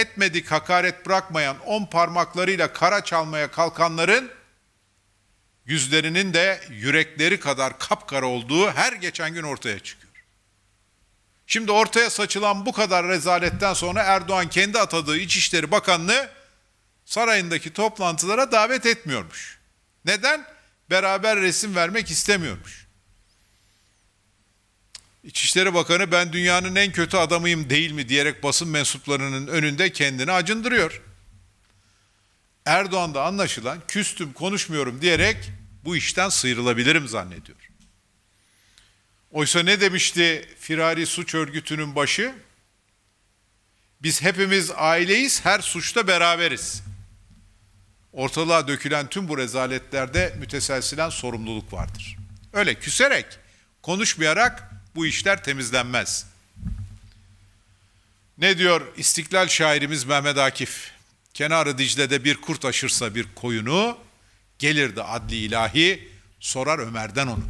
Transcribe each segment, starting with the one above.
etmedik hakaret bırakmayan on parmaklarıyla kara çalmaya kalkanların yüzlerinin de yürekleri kadar kapkara olduğu her geçen gün ortaya çıkıyor. Şimdi ortaya saçılan bu kadar rezaletten sonra Erdoğan kendi atadığı İçişleri Bakanlığı sarayındaki toplantılara davet etmiyormuş. Neden? Beraber resim vermek istemiyormuş. İçişleri Bakanı ben dünyanın en kötü adamıyım değil mi diyerek basın mensuplarının önünde kendini acındırıyor. Erdoğan da anlaşılan küstüm konuşmuyorum diyerek bu işten sıyrılabilirim zannediyor. Oysa ne demişti firari suç örgütünün başı? Biz hepimiz aileyiz, her suçta beraberiz. Ortalığa dökülen tüm bu rezaletlerde müteselsilen sorumluluk vardır. Öyle küserek, konuşmayarak bu işler temizlenmez. Ne diyor İstiklal şairimiz Mehmet Akif? Kenarı Dicle'de bir kurt aşırsa bir koyunu, gelirdi adli ilahi, sorar Ömer'den onu.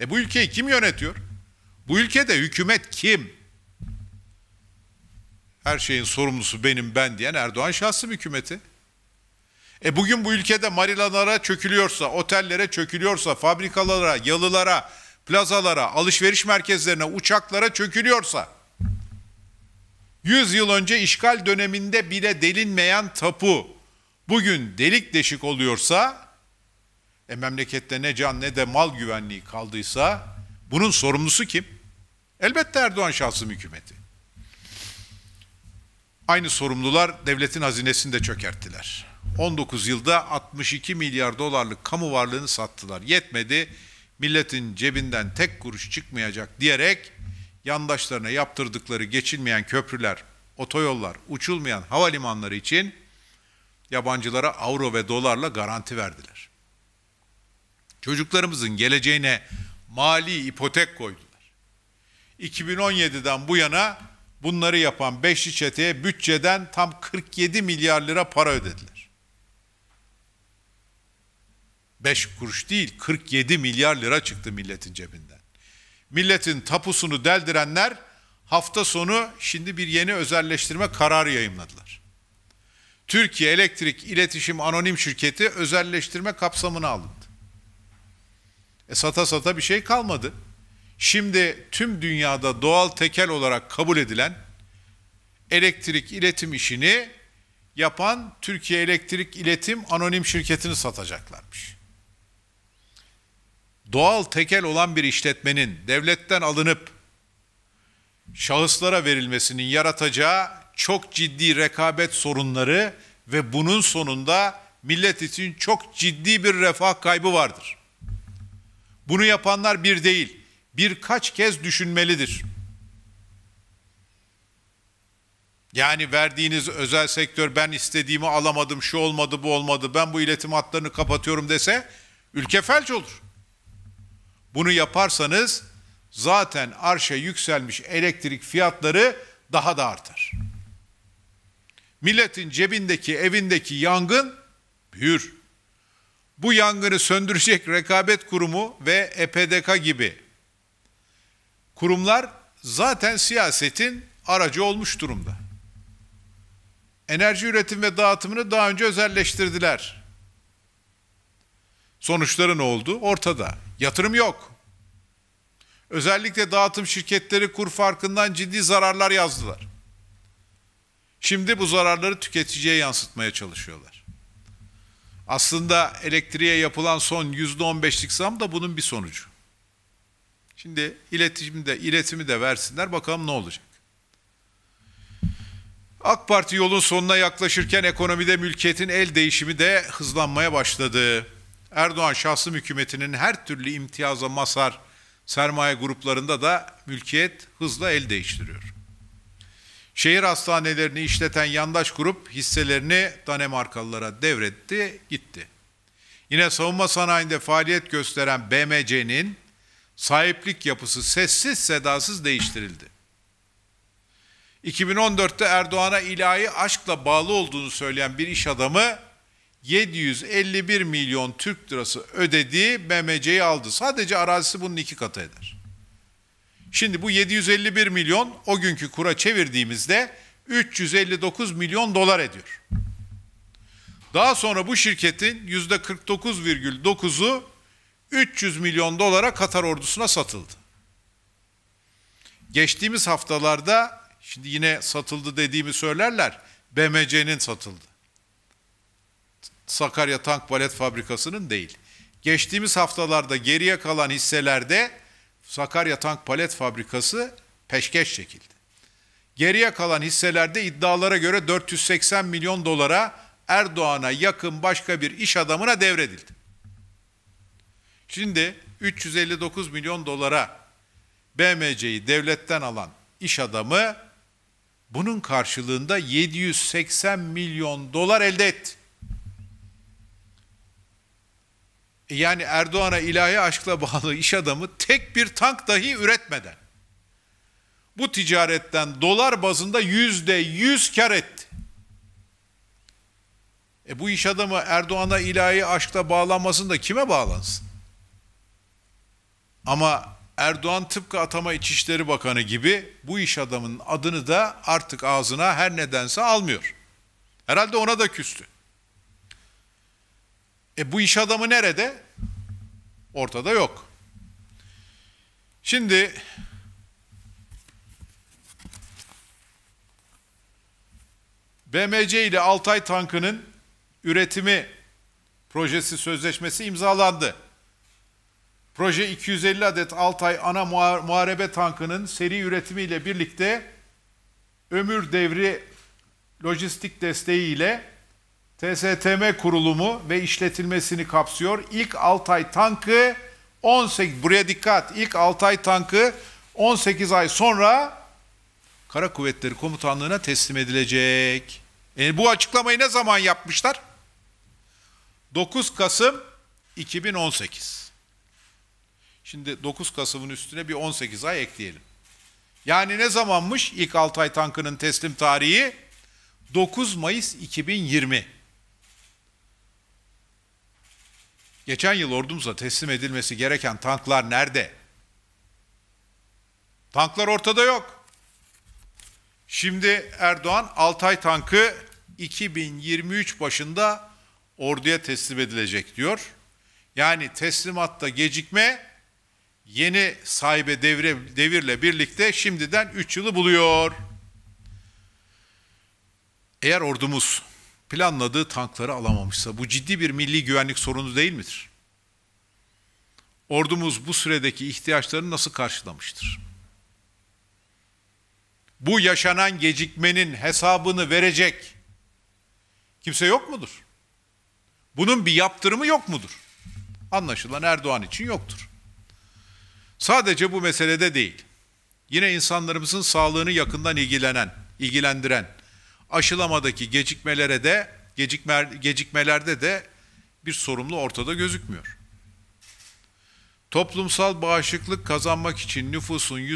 E bu ülkeyi kim yönetiyor? Bu ülkede hükümet kim? Her şeyin sorumlusu benim ben diyen Erdoğan şahsım hükümeti. E bugün bu ülkede marilalara çökülüyorsa, otellere çökülüyorsa, fabrikalara, yalılara, plazalara, alışveriş merkezlerine, uçaklara çökülüyorsa, 100 yıl önce işgal döneminde bile delinmeyen tapu bugün delik deşik oluyorsa, e memlekette ne can ne de mal güvenliği kaldıysa bunun sorumlusu kim? Elbette Erdoğan şahsım hükümeti. Aynı sorumlular devletin hazinesini de çökerttiler. 19 yılda 62 milyar dolarlık kamu varlığını sattılar. Yetmedi milletin cebinden tek kuruş çıkmayacak diyerek yandaşlarına yaptırdıkları geçilmeyen köprüler, otoyollar, uçulmayan havalimanları için yabancılara avro ve dolarla garanti verdiler. Çocuklarımızın geleceğine mali ipotek koydular. 2017'den bu yana bunları yapan beşli çeteye bütçeden tam 47 milyar lira para ödediler. 5 kuruş değil 47 milyar lira çıktı milletin cebinden. Milletin tapusunu deldirenler hafta sonu şimdi bir yeni özelleştirme kararı yayınladılar. Türkiye Elektrik İletişim Anonim Şirketi özelleştirme kapsamına alındı. E sata sata bir şey kalmadı. Şimdi tüm dünyada doğal tekel olarak kabul edilen elektrik iletim işini yapan Türkiye Elektrik İletim Anonim Şirketi'ni satacaklarmış doğal tekel olan bir işletmenin devletten alınıp şahıslara verilmesinin yaratacağı çok ciddi rekabet sorunları ve bunun sonunda millet için çok ciddi bir refah kaybı vardır. Bunu yapanlar bir değil, birkaç kez düşünmelidir. Yani verdiğiniz özel sektör ben istediğimi alamadım, şu olmadı, bu olmadı, ben bu iletim hatlarını kapatıyorum dese ülke felç olur. Bunu yaparsanız zaten arşa yükselmiş elektrik fiyatları daha da artar. Milletin cebindeki, evindeki yangın büyür. Bu yangını söndürecek rekabet kurumu ve EPDK gibi kurumlar zaten siyasetin aracı olmuş durumda. Enerji üretim ve dağıtımını daha önce özelleştirdiler. Sonuçları ne oldu? Ortada. Yatırım yok. Özellikle dağıtım şirketleri kur farkından ciddi zararlar yazdılar. Şimdi bu zararları tüketiciye yansıtmaya çalışıyorlar. Aslında elektriğe yapılan son %15'lik zam da bunun bir sonucu. Şimdi iletişimi de, iletimi de versinler bakalım ne olacak. AK Parti yolun sonuna yaklaşırken ekonomide mülkiyetin el değişimi de hızlanmaya başladı. Erdoğan şahsım hükümetinin her türlü imtiyaza masar sermaye gruplarında da mülkiyet hızla el değiştiriyor. Şehir hastanelerini işleten yandaş grup hisselerini Danimarkalılara devretti, gitti. Yine savunma sanayinde faaliyet gösteren BMC'nin sahiplik yapısı sessiz sedasız değiştirildi. 2014'te Erdoğan'a ilahi aşkla bağlı olduğunu söyleyen bir iş adamı 751 milyon Türk lirası ödedi, BMC'yi aldı. Sadece arazisi bunun iki katı eder. Şimdi bu 751 milyon o günkü kura çevirdiğimizde 359 milyon dolar ediyor. Daha sonra bu şirketin %49,9'u 300 milyon dolara Katar ordusuna satıldı. Geçtiğimiz haftalarda şimdi yine satıldı dediğimi söylerler. BMC'nin satıldı. Sakarya Tank Balet Fabrikası'nın değil. Geçtiğimiz haftalarda geriye kalan hisselerde Sakarya Tank Palet Fabrikası peşkeş çekildi. Geriye kalan hisselerde iddialara göre 480 milyon dolara Erdoğan'a yakın başka bir iş adamına devredildi. Şimdi 359 milyon dolara BMC'yi devletten alan iş adamı bunun karşılığında 780 milyon dolar elde etti. yani Erdoğan'a ilahi aşkla bağlı iş adamı tek bir tank dahi üretmeden bu ticaretten dolar bazında yüzde yüz kar etti. E bu iş adamı Erdoğan'a ilahi aşkla bağlanmasın da kime bağlansın? Ama Erdoğan tıpkı atama İçişleri Bakanı gibi bu iş adamının adını da artık ağzına her nedense almıyor. Herhalde ona da küstü. E bu iş adamı nerede? Ortada yok. Şimdi BMC ile Altay tankının üretimi projesi sözleşmesi imzalandı. Proje 250 adet Altay ana muharebe tankının seri üretimiyle birlikte ömür devri lojistik desteğiyle TSTM kurulumu ve işletilmesini kapsıyor. İlk Altay tankı 18 buraya dikkat. İlk Altay tankı 18 ay sonra Kara Kuvvetleri Komutanlığı'na teslim edilecek. E bu açıklamayı ne zaman yapmışlar? 9 Kasım 2018. Şimdi 9 Kasım'ın üstüne bir 18 ay ekleyelim. Yani ne zamanmış ilk Altay tankının teslim tarihi? 9 Mayıs 2020. Geçen yıl ordumuza teslim edilmesi gereken tanklar nerede? Tanklar ortada yok. Şimdi Erdoğan Altay tankı 2023 başında orduya teslim edilecek diyor. Yani teslimatta gecikme yeni sahibe devre, devirle birlikte şimdiden 3 yılı buluyor. Eğer ordumuz planladığı tankları alamamışsa bu ciddi bir milli güvenlik sorunu değil midir? Ordumuz bu süredeki ihtiyaçlarını nasıl karşılamıştır? Bu yaşanan gecikmenin hesabını verecek kimse yok mudur? Bunun bir yaptırımı yok mudur? Anlaşılan Erdoğan için yoktur. Sadece bu meselede değil. Yine insanlarımızın sağlığını yakından ilgilenen, ilgilendiren aşılamadaki gecikmelere de gecikme, gecikmelerde de bir sorumlu ortada gözükmüyor. Toplumsal bağışıklık kazanmak için nüfusun yüz